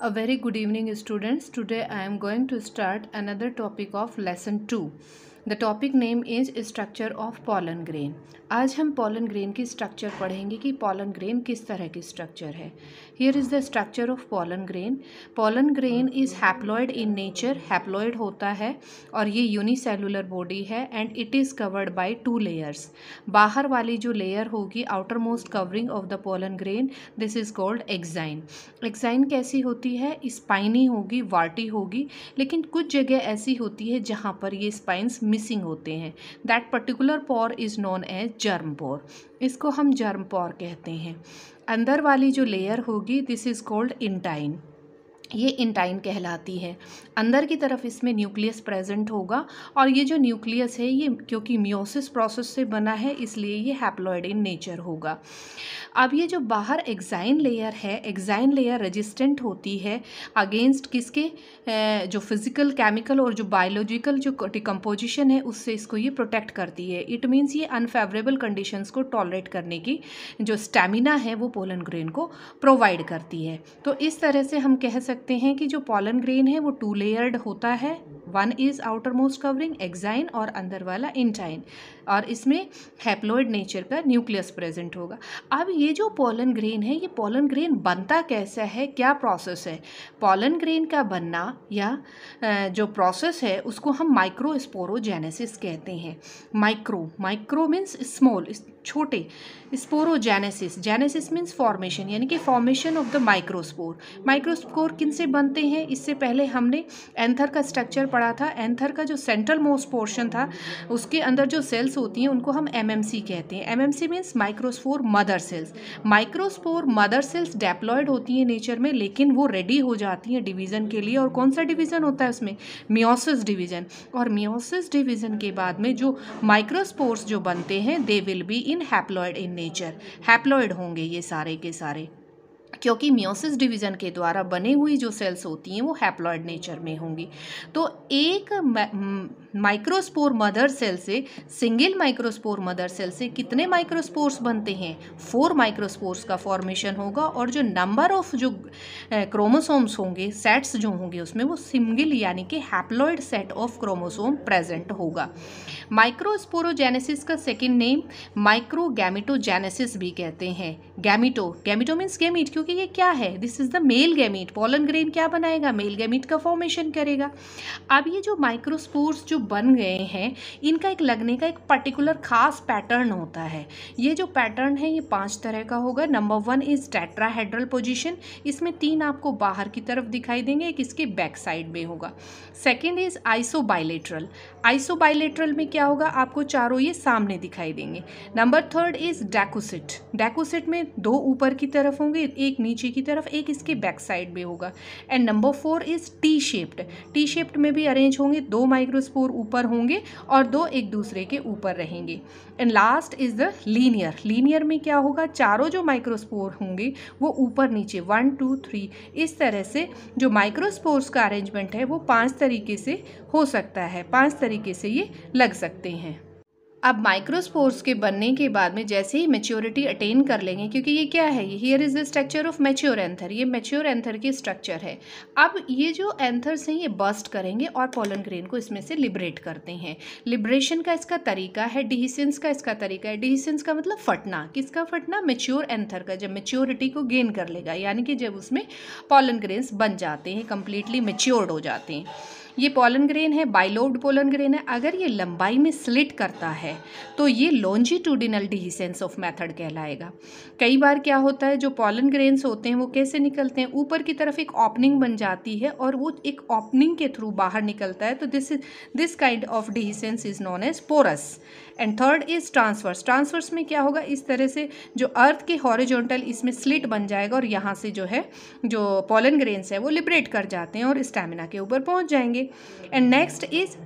A very good evening students. Today I am going to start another topic of lesson 2. The topic name is structure of pollen grain आज हम pollen grain की structure पढ़ेंगे कि pollen grain किस तरह की structure है here is the structure of pollen grain pollen grain is haploid in nature haploid होता है और ये यूनिसेलुलर बॉडी है and it is covered by two layers बाहर वाली जो लेयर होगी outermost covering of the pollen grain this is called exine exine कैसी होती है स्पाइनी होगी वार्टी होगी लेकिन कुछ जगह ऐसी होती है जहाँ पर ये स्पाइन्स मिसिंग होते हैं that particular pore is known as germ pore इसको हम जर्म पॉर कहते हैं अंदर वाली जो लेयर होगी दिस इज़ कॉल्ड इंटाइन ये इंटाइन कहलाती है अंदर की तरफ इसमें न्यूक्लियस प्रेजेंट होगा और ये जो न्यूक्लियस है ये क्योंकि म्योसिस प्रोसेस से बना है इसलिए ये हैप्लॉयड इन नेचर होगा अब ये जो बाहर एग्जाइन लेयर है एग्जाइन लेयर रेजिस्टेंट होती है अगेंस्ट किसके जो फिज़िकल केमिकल और जो बायोलॉजिकल जो डिकम्पोजिशन है उससे इसको ये प्रोटेक्ट करती है इट मीन्स ये अनफेवरेबल कंडीशन को टॉलरेट करने की जो स्टेमिना है वो पोलन ग्रेन को प्रोवाइड करती है तो इस तरह से हम कह सकते सकते हैं कि जो पॉलन ग्रेन है वो टू लेयर्ड होता है one is outermost covering exine और अंदर वाला इंटाइन और इसमें हैप्लोइड नेचर का न्यूक्लियस प्रेजेंट होगा अब ये जो पोलन ग्रेन है ये पोलन ग्रेन बनता कैसा है क्या प्रोसेस है पोलन ग्रेन का बनना या जो प्रोसेस है उसको हम माइक्रोस्पोरोजेनेसिस कहते हैं माइक्रो माइक्रो मीन्स स्मॉल छोटे स्पोरोजेनेसिस जेनेसिस मीन्स फॉर्मेशन यानी कि formation of the microspore microspore किन से बनते हैं इससे पहले हमने एंथर का स्ट्रक्चर पढ़ा था एंथर का जो सेंट्रल मोस्ट पोर्शन था उसके अंदर जो सेल्स होती हैं उनको हम एम सी कहते हैं MMC means microspore mother cells microspore mother cells diploid होती हैं नेचर में लेकिन वो रेडी हो जाती हैं डिवीज़न के लिए और कौन सा डिवीज़न होता है उसमें मियोसिस डिवीज़न और मियोसिस डिवीज़न के बाद में जो माइक्रोस्पोर्स जो बनते हैं they will be in haploid in nature haploid होंगे ये सारे के सारे क्योंकि म्योसिस डिवीज़न के द्वारा बनी हुई जो सेल्स होती हैं वो हैप्लॉयड नेचर में होंगी तो एक माइक्रोस्पोर मदर सेल से सिंगल माइक्रोस्पोर मदर सेल से कितने माइक्रोस्पोर्स बनते हैं फोर माइक्रोस्पोर्स का फॉर्मेशन होगा और जो नंबर ऑफ जो क्रोमोसोम्स होंगे सेट्स जो होंगे उसमें वो सिंगल यानी कि haploid set of chromosome present होगा माइक्रोस्पोरोजेनेसिस का सेकेंड नेम माइक्रोगैमिटोजेनेसिस भी कहते हैं गैमिटो गैमिटो मीन्स गेमिट क्योंकि ये क्या है this is the male gamete pollen grain क्या बनाएगा मेल गैमिट का फॉर्मेशन करेगा अब ये जो माइक्रोस्पोर्स जो बन गए हैं इनका एक लगने का एक पर्टिकुलर खास पैटर्न होता है ये जो पैटर्न है ये पाँच तरह का होगा number one is tetrahedral position इसमें तीन आपको बाहर की तरफ दिखाई देंगे एक इसके बैक साइड में होगा सेकेंड इज़ आइसोबाइलेट्रल आइसोबाइलेट्रल में क्या होगा आपको चारों ये सामने दिखाई देंगे number third is decussate decussate में दो ऊपर की तरफ होंगे एक नीचे की तरफ एक इसके बैक साइड में होगा and number four is T shaped T shaped में भी अरेंज होंगे दो माइक्रोस्पोर ऊपर होंगे और दो एक दूसरे के ऊपर रहेंगे and last is the linear linear में क्या होगा चारों जो माइक्रोस्पोर होंगे वो ऊपर नीचे वन टू थ्री इस तरह से जो माइक्रोस्पोर्स का अरेंजमेंट है वो पाँच तरीके से हो सकता है पाँच तरीके से ये लग सकते हैं अब माइक्रोस्पोर्स के बनने के बाद में जैसे ही मेच्योरिटी अटेन कर लेंगे क्योंकि ये क्या है here is the structure of mature anther ये मेच्योर एंथर की स्ट्रक्चर है अब ये जो एंथर्स हैं ये बस्ट करेंगे और पोलन ग्रेन को इसमें से लिबरेट करते हैं लिबरेशन का इसका तरीका है डिहीसेंस का इसका तरीका है डिहीसेंस का मतलब फटना किसका फटना मेच्योर एंथर का जब मेच्योरिटी को गेन कर लेगा यानी कि जब उसमें पोलन ग्रेन्स बन जाते हैं कम्प्लीटली मेच्योर्ड हो जाते हैं ये पोलन ग्रेन है बाइलोब्ड पोलन ग्रेन है अगर ये लंबाई में स्लिट करता है तो ये लॉन्जिट्यूडिनल डिहिसेंस ऑफ मेथड कहलाएगा कई बार क्या होता है जो पोलन ग्रेन्स होते हैं वो कैसे निकलते हैं ऊपर की तरफ एक ओपनिंग बन जाती है और वो एक ओपनिंग के थ्रू बाहर निकलता है तो this this kind of dehiscence is known as porous and third is transverse transverse में क्या होगा इस तरह से जो अर्थ के हॉरिजोंटल इसमें स्लिट बन जाएगा और यहाँ से जो है जो पोलन ग्रेन्स है वो लिबरेट कर जाते हैं और स्टेमिना के ऊपर पहुँच जाएंगे and next is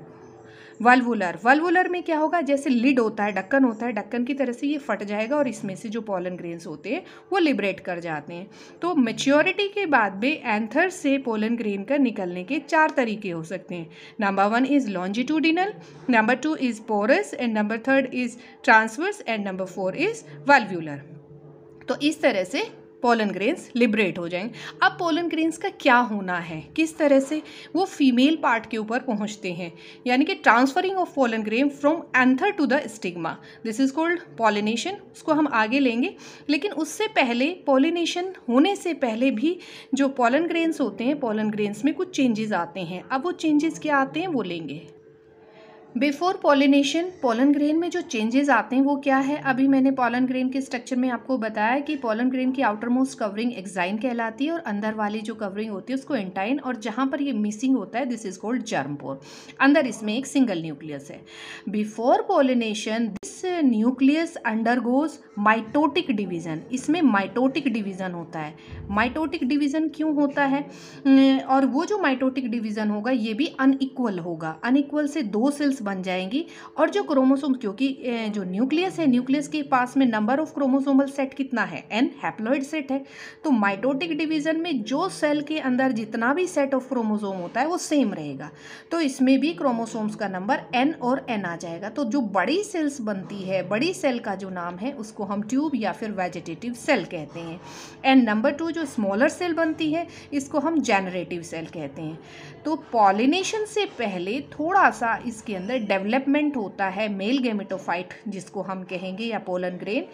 valvular valvular में क्या होगा जैसे लिड होता है ढक्कन होता है ढक्कन की तरह से ये फट जाएगा और इसमें से जो पोलन ग्रेन्स होते हैं वो लिबरेट कर जाते हैं तो मेच्योरिटी के बाद भी एंथर से पोलन ग्रेन का निकलने के चार तरीके हो सकते हैं number one is longitudinal number two is porous and number third is transverse and number four is valvular तो इस तरह से पोलन ग्रेन्स लिबरेट हो जाएंगे अब पोलन ग्रेन्स का क्या होना है किस तरह से वो फीमेल पार्ट के ऊपर पहुंचते हैं यानी कि transferring of pollen grain from anther to the stigma this is called pollination उसको हम आगे लेंगे लेकिन उससे पहले पॉलिनेशन होने से पहले भी जो पोलन ग्रेन्स होते हैं पोलन ग्रेन्स में कुछ चेंजेस आते हैं अब वो चेंजेस क्या आते हैं वो लेंगे बिफोर पॉलिनेशन पोलन ग्रेन में जो चेंजेस आते हैं वो क्या है अभी मैंने पोलन ग्रेन के स्ट्रक्चर में आपको बताया कि पोलन ग्रेन की आउटर मोस्ट कवरिंग एक्साइन कहलाती है और अंदर वाली जो कवरिंग होती है उसको एंटाइन और जहाँ पर ये मिसिंग होता है this is called germ pore अंदर इसमें एक सिंगल न्यूक्लियस है before pollination this nucleus undergoes mitotic division इसमें माइटोटिक डिवीज़न होता है माइटोटिक डिवीज़न क्यों होता है और वो जो माइटोटिक डिवीज़न होगा ये भी अनइक्वल होगा अनइक्वल से दो सेल्स बन जाएंगी और जो क्रोमोसोम क्योंकि जो न्यूक्लियस है न्यूक्लियस के पास में नंबर ऑफ क्रोमोसोमल सेट कितना है एन हैप्लॉइड सेट है तो माइटोटिक डिवीजन में जो सेल के अंदर जितना भी सेट ऑफ क्रोमोसोम होता है वो सेम रहेगा तो इसमें भी क्रोमोसोम्स का नंबर एन और एन आ जाएगा तो जो बड़ी सेल्स बनती है बड़ी सेल का जो नाम है उसको हम ट्यूब या फिर वेजिटेटिव सेल कहते हैं एंड नंबर टू जो स्मॉलर सेल बनती है इसको हम जेनरेटिव सेल कहते हैं तो पॉलिनेशन से पहले थोड़ा सा इसके अंदर डेवलपमेंट होता है मेल गेमिटोफाइट जिसको हम कहेंगे या pollen grain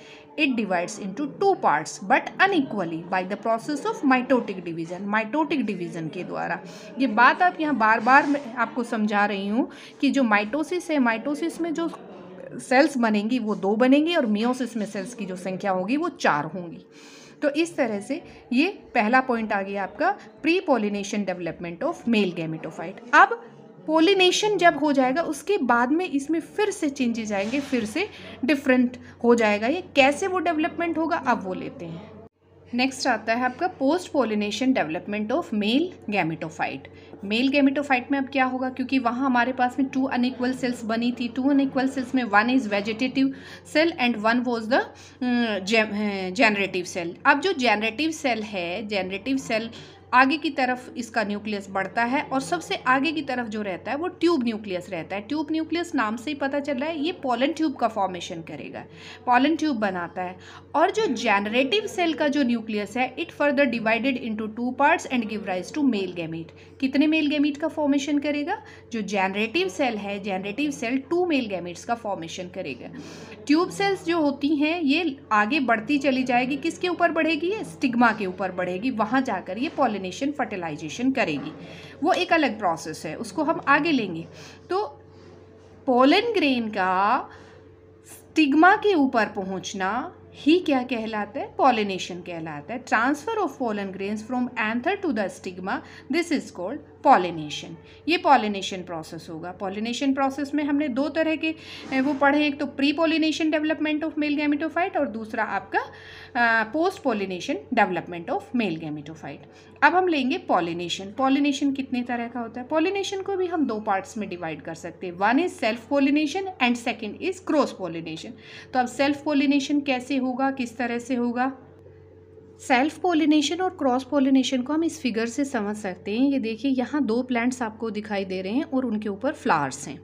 it divides into two parts but unequally by the process of mitotic division mitotic division के द्वारा ये बात आप यहाँ बार बार मैं आपको समझा रही हूँ कि जो माइटोसिस है माइटोसिस में जो सेल्स बनेंगी वो दो बनेंगी और मियोसिस में सेल्स की जो संख्या होगी वो चार होंगी तो इस तरह से ये पहला पॉइंट आ गया आपका pre pollination development of male gametophyte अब पोलिनेशन जब हो जाएगा उसके बाद में इसमें फिर से चेंजेज आएंगे फिर से डिफरेंट हो जाएगा ये कैसे वो डेवलपमेंट होगा अब वो लेते हैं नेक्स्ट आता है आपका post pollination development of male gametophyte male gametophyte में अब क्या होगा क्योंकि वहाँ हमारे पास में टू अनइक्वल सेल्स बनी थी टू अनइक्वल सेल्स में one is vegetative cell and one was the generative cell अब जो जनरेटिव सेल है जनरेटिव सेल आगे की तरफ इसका न्यूक्लियस बढ़ता है और सबसे आगे की तरफ जो रहता है वो ट्यूब न्यूक्लियस रहता है ट्यूब न्यूक्लियस नाम से ही पता चल रहा है ये पॉलन ट्यूब का फॉर्मेशन करेगा पॉलन ट्यूब बनाता है और जो जेनरेटिव सेल का जो न्यूक्लियस है it further divided into two parts and give rise to male gamete कितने मेल गैमिट का फॉर्मेशन करेगा जो जेनरेटिव सेल है generative cell two male gametes का फॉर्मेशन करेगा ट्यूब सेल्स जो होती हैं ये आगे बढ़ती चली जाएगी किसके ऊपर बढ़ेगी ये स्टिग्मा के ऊपर बढ़ेगी वहाँ जाकर ये पॉलिनेशन फर्टिलाइजेशन करेगी वो एक अलग प्रोसेस है उसको हम आगे लेंगे तो पोलन ग्रेन का स्टिग्मा के ऊपर पहुँचना ही क्या कहलाता है पॉलिनेशन कहलाता है transfer of pollen grains from anther to the stigma this is called pollination ये पॉलिनेशन प्रोसेस होगा पॉलिनेशन प्रोसेस में हमने दो तरह के वो पढ़े एक तो pre pollination development of male gametophyte और दूसरा आपका post pollination development of male gametophyte अब हम लेंगे पॉलिनेशन पॉलिनेशन कितने तरह का होता है पॉलिनेशन को भी हम दो पार्ट्स में डिवाइड कर सकते हैं one is self pollination and second is cross pollination तो अब सेल्फ पॉलिनेशन कैसे होगा किस तरह से होगा सेल्फ पोलिनेशन और क्रॉस पोलिनेशन को हम इस फिगर से समझ सकते हैं ये देखिए यहाँ दो प्लांट्स आपको दिखाई दे रहे हैं और उनके ऊपर फ्लावर्स हैं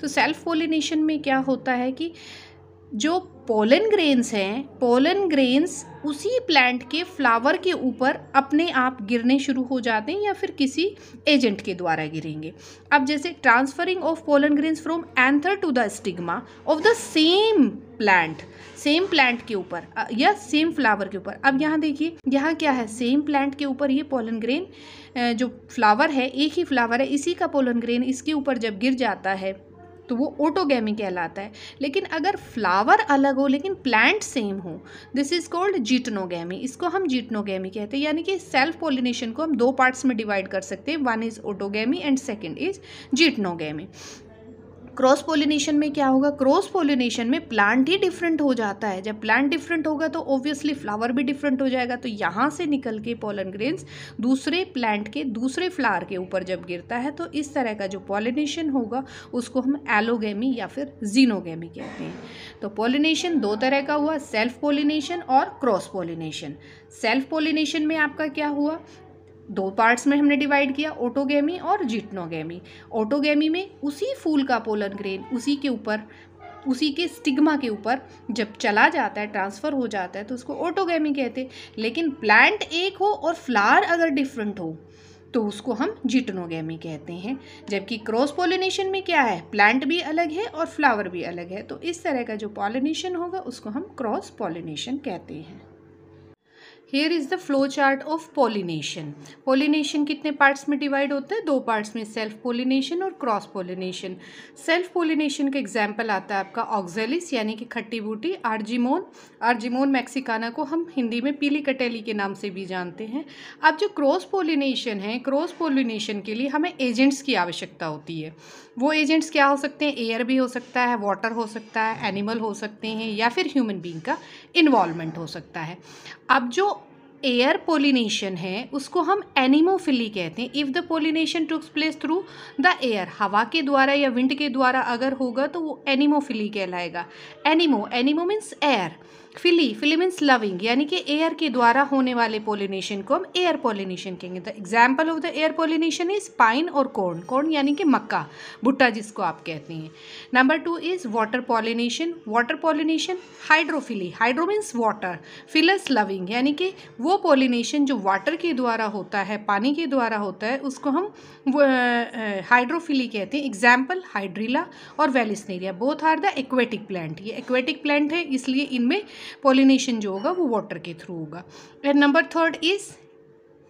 तो सेल्फ पोलिनेशन में क्या होता है कि जो पोलन ग्रेन्स हैं पोलन ग्रेन्स उसी प्लांट के फ्लावर के ऊपर अपने आप गिरने शुरू हो जाते हैं या फिर किसी एजेंट के द्वारा गिरेंगे अब जैसे transferring of pollen grains from anther to the stigma of the same plant same plant के ऊपर या सेम फ्लावर के ऊपर अब यहाँ देखिए यहाँ क्या है सेम प्लांट के ऊपर ये पोलन ग्रेन जो फ्लावर है एक ही फ्लावर है इसी का पोलन ग्रेन इसके ऊपर जब गिर जाता है तो वो ओटोगेमी कहलाता है लेकिन अगर फ्लावर अलग हो लेकिन प्लांट सेम हो दिस इज़ कॉल्ड जीटनोगेमी इसको हम जीटनोगेमी कहते हैं यानी कि सेल्फ पोलिनेशन को हम दो पार्ट्स में डिवाइड कर सकते हैं one is autogamy and second is geitonogamy cross pollination में क्या होगा क्रॉस पोलिनेशन में प्लांट ही डिफरेंट हो जाता है जब प्लांट डिफरेंट होगा तो ऑब्वियसली फ्लावर भी डिफरेंट हो जाएगा तो यहाँ से निकल के पोलन ग्रेन्स दूसरे प्लांट के दूसरे फ्लावर के ऊपर जब गिरता है तो इस तरह का जो पॉलिनेशन होगा उसको हम एलोगेमी या फिर जीनोगेमी कहते हैं तो पोलिनेशन दो तरह का हुआ सेल्फ पोलिनेशन और क्रॉस पोलिनेशन सेल्फ पोलिनेशन में आपका क्या हुआ दो पार्ट्स में हमने डिवाइड किया ओटोगेमी और जिटनोगेमी ओटोगेमी में उसी फूल का पोलन ग्रेन उसी के ऊपर उसी के स्टिग्मा के ऊपर जब चला जाता है ट्रांसफ़र हो जाता है तो उसको ओटोगेमी कहते लेकिन प्लांट एक हो और फ्लावर अगर डिफरेंट हो तो उसको हम जिटनोगेमी कहते हैं जबकि क्रॉस पोलिनेशन में क्या है प्लांट भी अलग है और फ्लावर भी अलग है तो इस तरह का जो पॉलिनेशन होगा उसको हम क्रॉस पोलिनेशन कहते हैं here is the flow chart of pollination pollination कितने पार्ट्स में डिवाइड होता है दो पार्ट्स में सेल्फ पोलिनेशन और क्रॉस पोलिनेशन सेल्फ पोलिनेशन का एग्जाम्पल आता है आपका ऑक्जेलिस यानी कि खट्टी बूटी आर्जिमोन आर्जिमोन मैक्सिकाना को हम हिंदी में पीली कटेली के नाम से भी जानते हैं अब जो क्रॉस पोलिनेशन है क्रॉस पोलिनेशन के लिए हमें एजेंट्स की आवश्यकता होती है वो एजेंट्स क्या हो सकते हैं एयर भी हो सकता है वाटर हो सकता है एनिमल हो सकते हैं या फिर ह्यूमन बींग का इन्वॉल्वमेंट हो सकता है अब जो एयर पोलिनेशन है उसको हम एनिमोफिली कहते हैं if the pollination takes place through the air हवा के द्वारा या विंड के द्वारा अगर होगा तो वो एनिमोफिली कहलाएगा anemo anemo means air phily phily means loving यानी कि एयर के द्वारा होने वाले पोलिनेशन को हम एयर पोलिनेशन कहेंगे the example of the air pollination is pine और कॉर्न कॉर्न यानी कि मक्का भुट्टा जिसको आप कहते हैं number two is water pollination water pollination hydrophily hydro means water philous loving यानी कि वो पोलिनेशन जो वाटर के द्वारा होता है पानी के द्वारा होता है उसको हम हाइड्रोफिली कहते हैं एग्जाम्पल हाइड्रीला और vallisneria both are the aquatic plant ये एक्वेटिक प्लांट है इसलिए इनमें पॉलिनेशन जो होगा वो वाटर के थ्रू होगा and number third is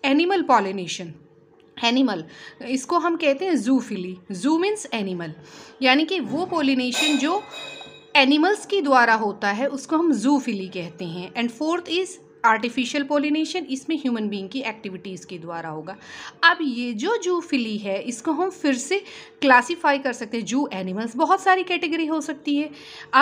animal pollination animal इसको हम कहते हैं जूफिली जू मीन्स एनिमल यानी कि वो पोलिनेशन जो एनिमल्स के द्वारा होता है उसको हम जूफिली कहते हैं and fourth is artificial pollination इसमें ह्यूमन बीइंग की एक्टिविटीज़ के द्वारा होगा अब ये जो जू फिली है इसको हम फिर से क्लासिफाई कर सकते हैं जू एनिमल्स बहुत सारी कैटेगरी हो सकती है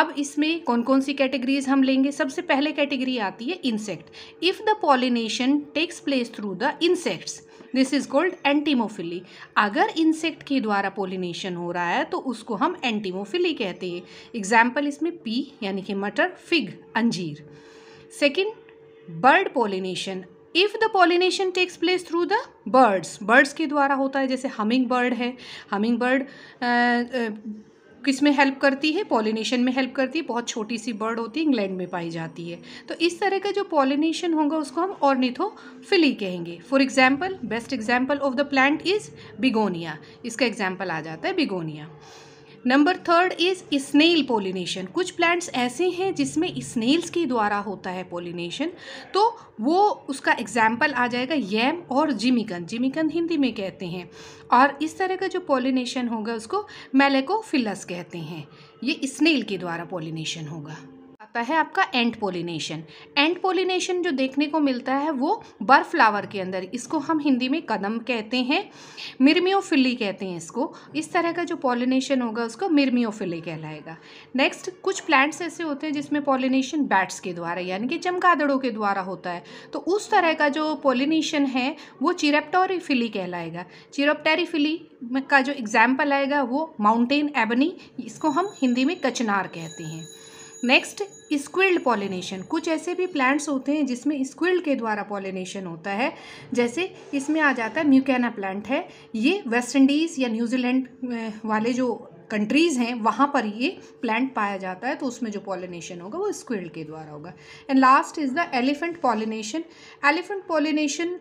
अब इसमें कौन कौन सी कैटेगरीज हम लेंगे सबसे पहले कैटेगरी आती है insect if the pollination takes place through the insects this is called entomophily अगर इंसेक्ट के द्वारा पोलिनेशन हो रहा है तो उसको हम एंटीमोफिली कहते हैं एग्जाम्पल इसमें पी यानी कि मटर फिग अंजीर second bird pollination if the pollination takes place through the birds birds के द्वारा होता है जैसे हमिंग बर्ड है हमिंग बर्ड किस में हेल्प करती है पॉलिनेशन में हेल्प करती है बहुत छोटी सी बर्ड होती है इंग्लैंड में पाई जाती है तो इस तरह का जो पॉलिनेशन होगा उसको हम ऑर्निथोफिली कहेंगे for example best example of the plant is begonia इसका एग्जाम्पल आ जाता है begonia number third is snail pollination कुछ प्लांट्स ऐसे हैं जिसमें स्नेल्स के द्वारा होता है पोलिनेशन तो वो उसका एग्जाम्पल आ जाएगा यम और जिमिकन जिमिकन हिंदी में कहते हैं और इस तरह का जो पोलिनेशन होगा उसको मेलेकोफिलस कहते हैं ये स्नेल के द्वारा पोलिनेशन होगा लगता है आपका एंट पोलिनेशन एंड पोलिनेशन जो देखने को मिलता है वो बर फ्लावर के अंदर इसको हम हिंदी में कदम कहते हैं मिर्मियोफिली कहते हैं इसको इस तरह का जो पॉलिनेशन होगा उसको मिर्मियोफिली कहलाएगा नेक्स्ट कुछ प्लांट्स ऐसे होते हैं जिसमें पॉलिनेशन बैट्स के द्वारा यानी कि चमकादड़ों के द्वारा होता है तो उस तरह का जो पोलिनेशन है वो चिरेप्टोरीफिली कहलाएगा चिरप्टेरीफिली का जो एग्ज़ाम्पल आएगा वो माउंटेन एबनी इसको हम हिंदी में कचनार कहते हैं नेक्स्ट स्क्विल्ड पॉलिनेशन कुछ ऐसे भी प्लांट्स होते हैं जिसमें स्क्विल्ड के द्वारा पॉलिनेशन होता है जैसे इसमें आ जाता है म्यूकैना प्लांट है ये वेस्ट इंडीज़ या न्यूजीलैंड वाले जो कंट्रीज़ हैं वहाँ पर ये प्लांट पाया जाता है तो उसमें जो पॉलिनेशन होगा वो स्क्विल्ड के द्वारा होगा and last is the elephant pollination elephant pollination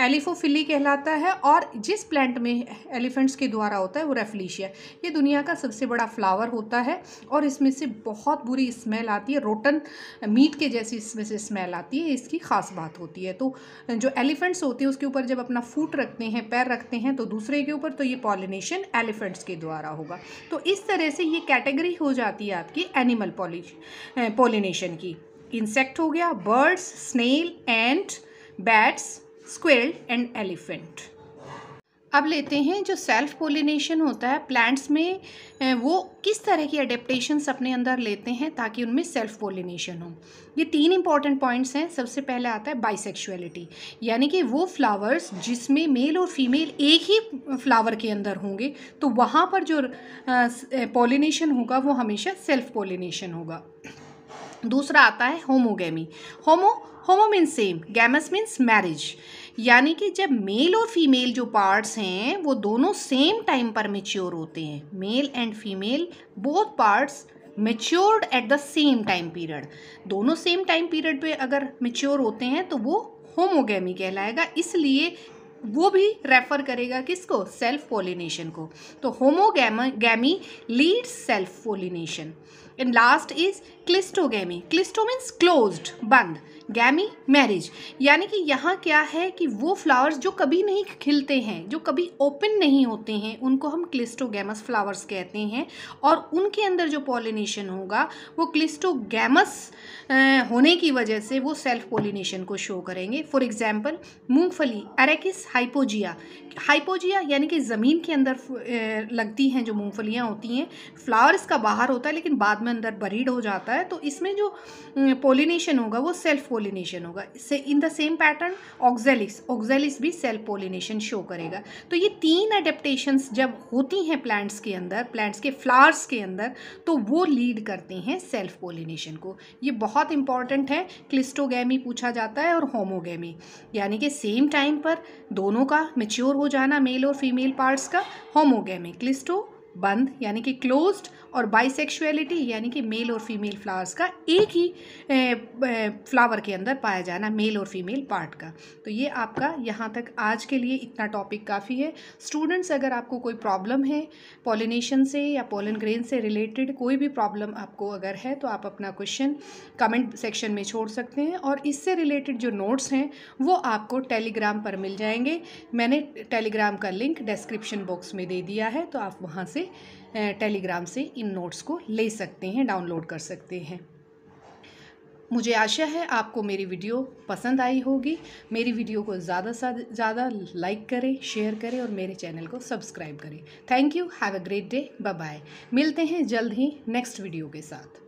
elephophily कहलाता है और जिस प्लांट में एलिफेंट्स के द्वारा होता है वो रेफलीशिया ये दुनिया का सबसे बड़ा फ्लावर होता है और इसमें से बहुत बुरी स्मेल आती है रोटन मीट के जैसी इसमें से स्मेल आती है इसकी ख़ास बात होती है तो जो एलिफेंट्स होते हैं उसके ऊपर जब अपना फूट रखते हैं पैर रखते हैं तो दूसरे के ऊपर तो ये पॉलिनेशन एलिफेंट्स के द्वारा होगा तो इस तरह से ये कैटेगरी हो जाती है आपकी एनिमल पॉलिनेशन की इंसेक्ट हो गया birds snail and bats squirrel and elephant अब लेते हैं जो सेल्फ पोलिनेशन होता है प्लांट्स में वो किस तरह की अडेप्टशंस अपने अंदर लेते हैं ताकि उनमें सेल्फ पोलिनेशन हो ये तीन इंपॉर्टेंट पॉइंट्स हैं सबसे पहले आता है बाइसेक्सुअलिटी यानी कि वो फ्लावर्स जिसमें मेल और फीमेल एक ही फ्लावर के अंदर होंगे तो वहाँ पर जो पोलिनेशन होगा वो हमेशा सेल्फ पोलिनेशन होगा दूसरा आता है homogamy homo homo means same gamous means marriage यानी कि जब मेल और फीमेल जो पार्ट्स हैं वो दोनों सेम टाइम पर मेच्योर होते हैं male and female both parts matured at the same time period दोनों सेम टाइम पीरियड पे अगर मेच्योर होते हैं तो वो होमोगेमी कहलाएगा इसलिए वो भी रेफर करेगा किसको सेल्फ पोलिनेशन को तो homogamy leads self pollination and last is cleistogamy cleisto means closed बंद गैमी मैरिज यानी कि यहाँ क्या है कि वो फ्लावर्स जो कभी नहीं खिलते हैं जो कभी ओपन नहीं होते हैं उनको हम क्लिस्टोगैमस फ्लावर्स कहते हैं और उनके अंदर जो पॉलिनेशन होगा वो क्लिस्टोगैमस होने की वजह से वो सेल्फ पॉलिनेशन को शो करेंगे फॉर एग्जाम्पल मूँगफली एरेकिस हाइपोजिया हाइपोजिया यानी कि ज़मीन के अंदर लगती हैं जो मूंगफलियाँ होती हैं फ्लावर्स का बाहर होता है लेकिन बाद में अंदर बरीड हो जाता है तो इसमें जो पोलिनेशन होगा वो सेल्फ पोलिनेशन होगा से in the same pattern oxalis oxalis भी सेल्फ पोलिनेशन शो करेगा तो ये तीन अडेप्टशंस जब होती हैं प्लांट्स के अंदर प्लांट्स के फ्लावर्स के अंदर तो वो लीड करते हैं सेल्फ पोलिनेशन को ये बहुत इंपॉर्टेंट है क्लिस्टोगैमी पूछा जाता है और होमोगैमी यानी कि सेम टाइम पर दोनों का मेच्योर हो जाना मेल और फीमेल पार्ट्स का होमोगेमिक लिस्टो बंद यानी कि क्लोज्ड और बाइसेक्शुअलिटी यानी कि मेल और फीमेल फ्लावर्स का एक ही फ्लावर के अंदर पाया जाना मेल और फीमेल पार्ट का तो ये आपका यहाँ तक आज के लिए इतना टॉपिक काफ़ी है स्टूडेंट्स अगर आपको कोई प्रॉब्लम है पॉलिनेशन से या पोलन ग्रेन से रिलेटेड कोई भी प्रॉब्लम आपको अगर है तो आप अपना क्वेश्चन कमेंट सेक्शन में छोड़ सकते हैं और इससे रिलेटेड जो नोट्स हैं वो आपको टेलीग्राम पर मिल जाएंगे मैंने टेलीग्राम का लिंक डिस्क्रिप्शन बॉक्स में दे दिया है तो आप वहाँ से टेलीग्राम से इन नोट्स को ले सकते हैं डाउनलोड कर सकते हैं मुझे आशा है आपको मेरी वीडियो पसंद आई होगी मेरी वीडियो को ज़्यादा से ज़्यादा लाइक करें शेयर करें और मेरे चैनल को सब्सक्राइब करें thank you have a great day bye मिलते हैं जल्द ही नेक्स्ट वीडियो के साथ